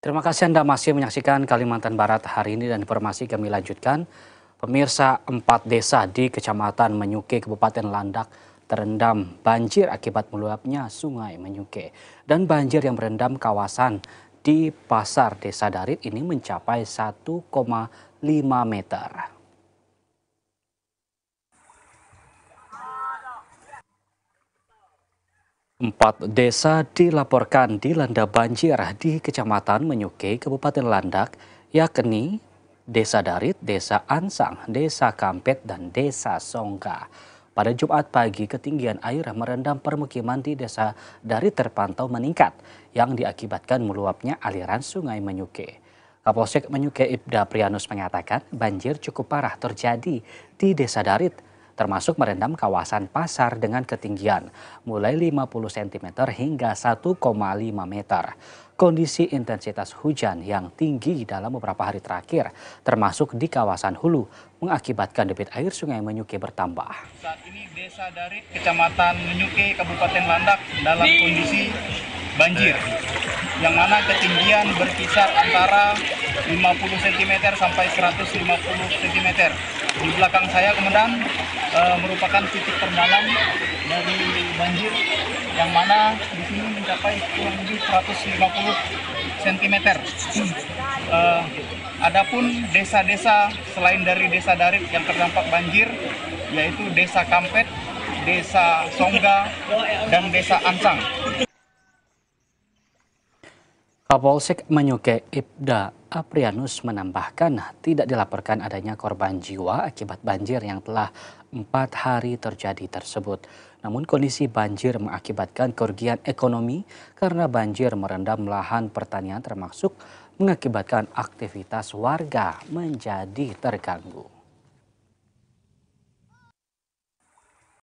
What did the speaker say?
Terima kasih Anda masih menyaksikan Kalimantan Barat hari ini dan informasi kami lanjutkan. Pemirsa empat desa di Kecamatan Menyuke, Kabupaten Landak terendam banjir akibat meluapnya Sungai Menyuke. Dan banjir yang merendam kawasan di Pasar Desa Darit ini mencapai 1,5 meter. Empat desa dilaporkan dilanda banjir di Kecamatan Menyuke, Kabupaten Landak, yakni Desa Darit, Desa Ansang, Desa Kampet, dan Desa Songga. Pada Jumat pagi, ketinggian air merendam permukiman di Desa Darit terpantau meningkat, yang diakibatkan meluapnya aliran sungai Menyuke. Kapolsek Menyuke Ibda Prianus mengatakan banjir cukup parah terjadi di Desa Darit, termasuk merendam kawasan pasar dengan ketinggian mulai 50 cm hingga 1,5 meter. Kondisi intensitas hujan yang tinggi dalam beberapa hari terakhir, termasuk di kawasan hulu, mengakibatkan debit air sungai Menyuke bertambah. Saat ini desa dari kecamatan Menyuke, Kabupaten Landak dalam kondisi banjir yang mana ketinggian berkisar antara 50 cm sampai 150 cm. Di belakang saya kemudian uh, merupakan titik terdalam dari banjir yang mana di sini mencapai kurang lebih 150 cm. Uh, adapun desa-desa selain dari desa Darit yang terdampak banjir yaitu desa Kampet, desa Songga, dan desa Ansang. Kapolsek Menyuke Ibda Aprianus menambahkan tidak dilaporkan adanya korban jiwa akibat banjir yang telah empat hari terjadi tersebut. Namun kondisi banjir mengakibatkan kerugian ekonomi karena banjir merendam lahan pertanian termasuk mengakibatkan aktivitas warga menjadi terganggu.